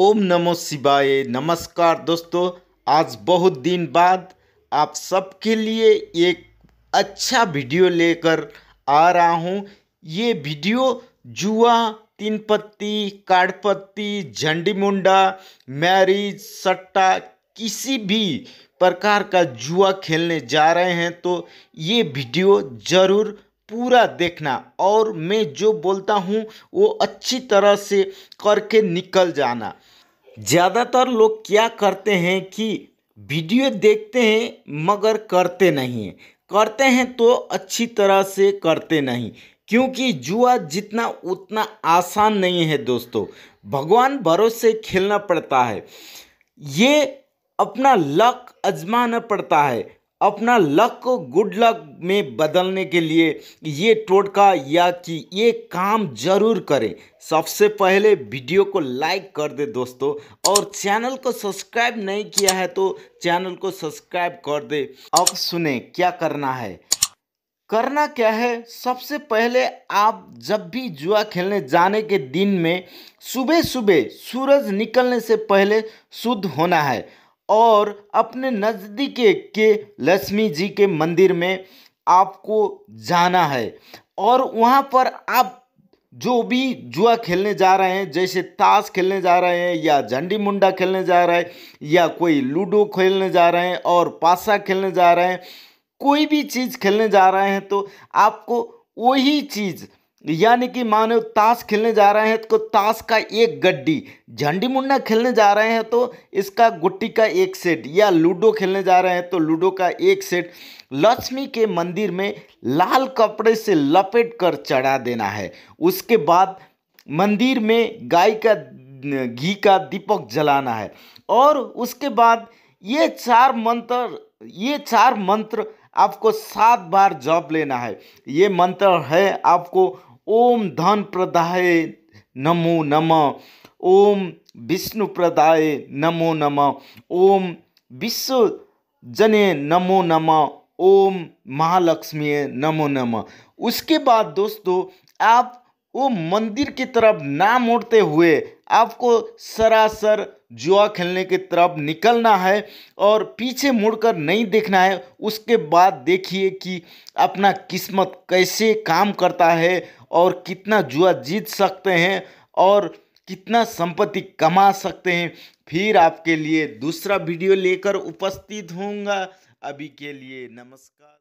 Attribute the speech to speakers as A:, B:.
A: ओम नमो शिवाय नमस्कार दोस्तों आज बहुत दिन बाद आप सबके लिए एक अच्छा वीडियो लेकर आ रहा हूँ ये वीडियो जुआ तीन पत्ती कार्ड पत्ती झंडी मुंडा मैरिज सट्टा किसी भी प्रकार का जुआ खेलने जा रहे हैं तो ये वीडियो ज़रूर पूरा देखना और मैं जो बोलता हूँ वो अच्छी तरह से करके निकल जाना ज़्यादातर लोग क्या करते हैं कि वीडियो देखते हैं मगर करते नहीं हैं करते हैं तो अच्छी तरह से करते नहीं क्योंकि जुआ जितना उतना आसान नहीं है दोस्तों भगवान भरोसे खेलना पड़ता है ये अपना लक आजमाना पड़ता है अपना लक को गुड लक में बदलने के लिए ये टोटका या कि ये काम जरूर करें सबसे पहले वीडियो को लाइक कर दे दोस्तों और चैनल को सब्सक्राइब नहीं किया है तो चैनल को सब्सक्राइब कर दे अब सुने क्या करना है करना क्या है सबसे पहले आप जब भी जुआ खेलने जाने के दिन में सुबह सुबह सूरज निकलने से पहले शुद्ध होना है और अपने नज़दीके के लक्ष्मी जी के मंदिर में आपको जाना है और वहाँ पर आप जो भी जुआ खेलने जा रहे हैं जैसे ताश खेलने जा रहे हैं या झंडी मुंडा खेलने जा रहे हैं या कोई लूडो खेलने जा रहे हैं और पासा खेलने जा रहे हैं कोई भी चीज़ खेलने जा रहे हैं तो आपको वही चीज़ यानी कि मानो ताश खेलने जा रहे हैं तो ताश का एक गड्डी झंडी मुंडा खेलने जा रहे हैं तो इसका गुट्टी का एक सेट या लूडो खेलने जा रहे हैं तो लूडो का एक सेट लक्ष्मी के मंदिर में लाल कपड़े से लपेट कर चढ़ा देना है उसके बाद मंदिर में गाय का घी का दीपक जलाना है और उसके बाद ये चार मंत्र ये चार मंत्र आपको सात बार जॉब लेना है ये मंत्र है आपको ओम धन प्रदाय नमो नम ओम विष्णु प्रदाय नमो नम ओम विश्व जने नमो नम ओम महालक्ष्मी नमो नम उसके बाद दोस्तों आप वो मंदिर की तरफ ना मुड़ते हुए आपको सरासर जुआ खेलने की तरफ निकलना है और पीछे मुड़कर नहीं देखना है उसके बाद देखिए कि अपना किस्मत कैसे काम करता है और कितना जुआ जीत सकते हैं और कितना संपत्ति कमा सकते हैं फिर आपके लिए दूसरा वीडियो लेकर उपस्थित होऊंगा अभी के लिए नमस्कार